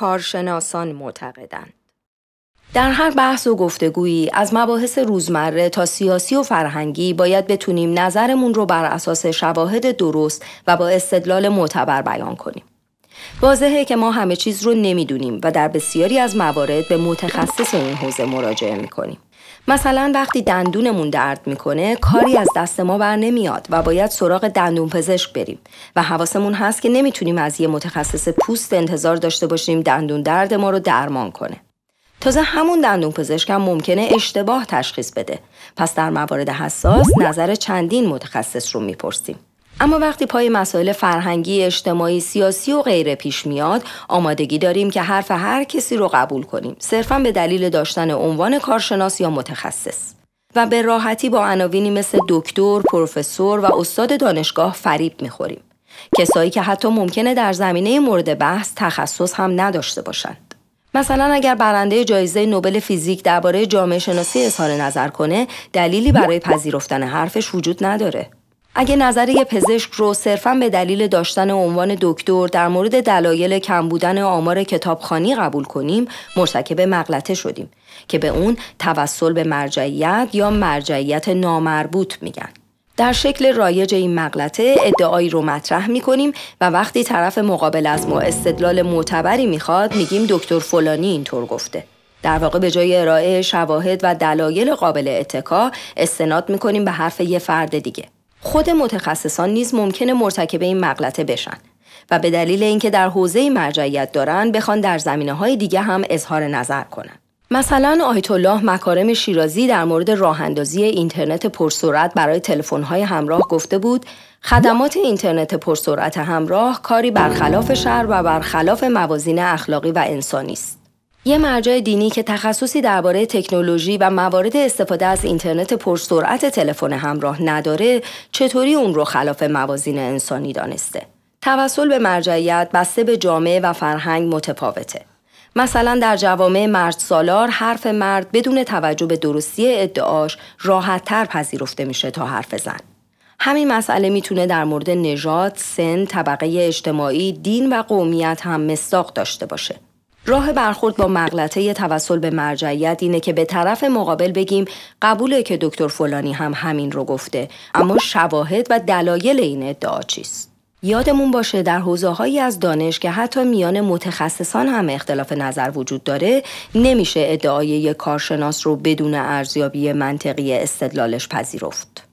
کارشناسان معتقدند. در هر بحث و گفتگویی از مباحث روزمره تا سیاسی و فرهنگی باید بتونیم نظرمون رو بر اساس شواهد درست و با استدلال معتبر بیان کنیم. واضحه که ما همه چیز رو نمیدونیم و در بسیاری از موارد به متخصص این حوزه مراجعه میکنیم مثلا وقتی دندونمون درد میکنه کاری از دست ما بر نمیاد و باید سراغ دندون پزشک بریم و حواسمون هست که نمیتونیم از یه متخصص پوست انتظار داشته باشیم دندون درد ما رو درمان کنه تازه همون دندون پزشک هم ممکنه اشتباه تشخیص بده پس در موارد حساس نظر چندین متخصص رو میپرسیم اما وقتی پای مسائل فرهنگی، اجتماعی، سیاسی و غیره پیش میاد، آمادگی داریم که حرف هر کسی رو قبول کنیم، صرفا به دلیل داشتن عنوان کارشناس یا متخصص. و به راحتی با عناوینی مثل دکتر، پروفسور و استاد دانشگاه فریب میخوریم. کسایی که حتی ممکنه در زمینه مورد بحث تخصص هم نداشته باشند. مثلا اگر برنده جایزه نوبل فیزیک درباره جامعه شناسی اظهار نظر کنه، دلیلی برای پذیرفتن حرفش وجود نداره. اگه نظریه پزشک رو صرفا به دلیل داشتن عنوان دکتر در مورد دلایل کم بودن آمار کتابخانی قبول کنیم مرتکب مغلطه شدیم که به اون توسل به مرجعیت یا مرجعیت نامربوط میگن در شکل رایج این مغلطه ادعایی رو مطرح میکنیم و وقتی طرف مقابل از ما استدلال معتبری میخواد میگیم دکتر فلانی اینطور گفته در واقع به جای ارائه شواهد و دلایل قابل اتکا استناد میکنیم به حرف یه فرد دیگه خود متخصصان نیز ممکنه مرتکب این مغلطه بشن و به دلیل اینکه در حوزه مرجعیت دارن بخوان در زمینه های دیگه هم اظهار نظر کنن مثلا آیت الله مکارم شیرازی در مورد راه اندازی اینترنت پرسرعت برای تلفن های همراه گفته بود خدمات اینترنت پرسرعت همراه کاری برخلاف شهر و برخلاف موازین اخلاقی و انسانی است یه مرجع دینی که تخصصی درباره تکنولوژی و موارد استفاده از اینترنت پرسرعت تلفن همراه نداره چطوری اون رو خلاف موازین انسانی دانسته توسل به مرجعیت بسته به جامعه و فرهنگ متفاوته مثلا در جوامع مرد سالار حرف مرد بدون توجه به درستی ادعاش راحتتر پذیرفته میشه تا حرف زن همین مسئله میتونه در مورد نژاد، سن، طبقه اجتماعی، دین و قومیت هم مصداق داشته باشه. راه برخورد با مغلطه توسل به مرجعیت اینه که به طرف مقابل بگیم قبوله که دکتر فلانی هم همین رو گفته اما شواهد و دلایل این ادعا چیست یادمون باشه در حوزه هایی از دانش که حتی میان متخصصان هم اختلاف نظر وجود داره نمیشه ادعای یک کارشناس رو بدون ارزیابی منطقی استدلالش پذیرفت